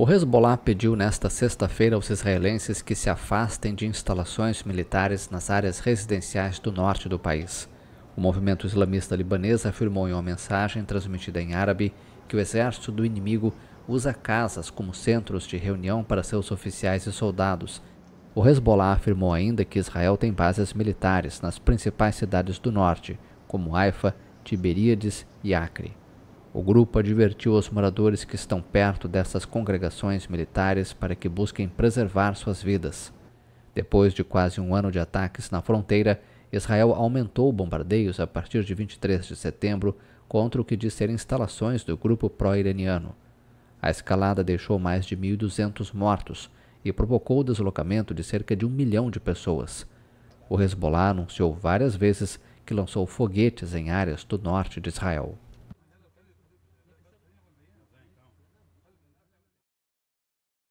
O Hezbollah pediu nesta sexta-feira aos israelenses que se afastem de instalações militares nas áreas residenciais do norte do país. O movimento islamista libanês afirmou em uma mensagem transmitida em árabe que o exército do inimigo usa casas como centros de reunião para seus oficiais e soldados. O Hezbollah afirmou ainda que Israel tem bases militares nas principais cidades do norte, como Haifa, Tiberíades e Acre. O grupo advertiu aos moradores que estão perto dessas congregações militares para que busquem preservar suas vidas. Depois de quase um ano de ataques na fronteira, Israel aumentou bombardeios a partir de 23 de setembro contra o que diz ser instalações do grupo pró-iraniano. A escalada deixou mais de 1.200 mortos e provocou o deslocamento de cerca de um milhão de pessoas. O Hezbollah anunciou várias vezes que lançou foguetes em áreas do norte de Israel.